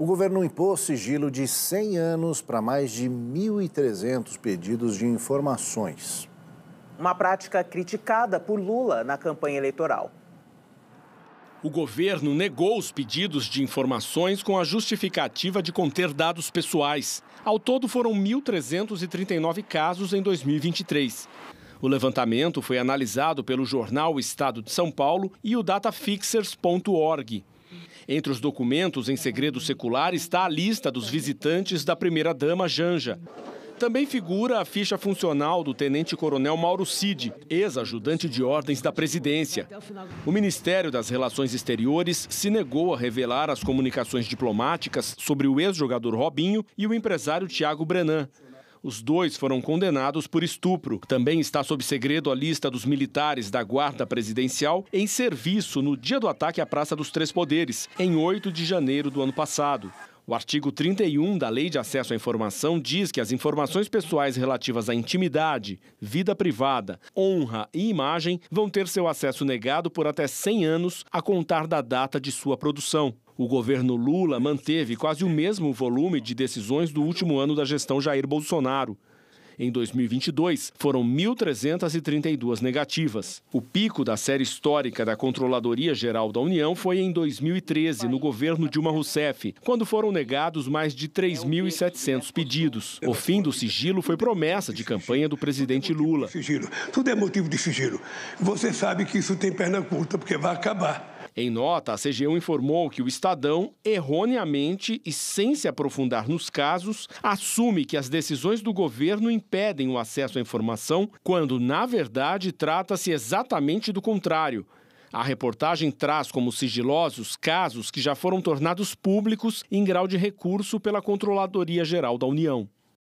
O governo impôs sigilo de 100 anos para mais de 1.300 pedidos de informações. Uma prática criticada por Lula na campanha eleitoral. O governo negou os pedidos de informações com a justificativa de conter dados pessoais. Ao todo foram 1.339 casos em 2023. O levantamento foi analisado pelo jornal Estado de São Paulo e o datafixers.org. Entre os documentos em segredo secular está a lista dos visitantes da primeira-dama Janja. Também figura a ficha funcional do tenente-coronel Mauro Cid, ex-ajudante de ordens da presidência. O Ministério das Relações Exteriores se negou a revelar as comunicações diplomáticas sobre o ex-jogador Robinho e o empresário Tiago Brenan. Os dois foram condenados por estupro. Também está sob segredo a lista dos militares da Guarda Presidencial em serviço no dia do ataque à Praça dos Três Poderes, em 8 de janeiro do ano passado. O artigo 31 da Lei de Acesso à Informação diz que as informações pessoais relativas à intimidade, vida privada, honra e imagem vão ter seu acesso negado por até 100 anos a contar da data de sua produção. O governo Lula manteve quase o mesmo volume de decisões do último ano da gestão Jair Bolsonaro. Em 2022, foram 1.332 negativas. O pico da série histórica da Controladoria Geral da União foi em 2013, no governo Dilma Rousseff, quando foram negados mais de 3.700 pedidos. O fim do sigilo foi promessa de campanha do presidente Lula. Sigilo. Tudo é motivo de sigilo. Você sabe que isso tem perna curta, porque vai acabar. Em nota, a CGU informou que o Estadão, erroneamente e sem se aprofundar nos casos, assume que as decisões do governo impedem o acesso à informação, quando, na verdade, trata-se exatamente do contrário. A reportagem traz como sigilosos casos que já foram tornados públicos em grau de recurso pela Controladoria Geral da União.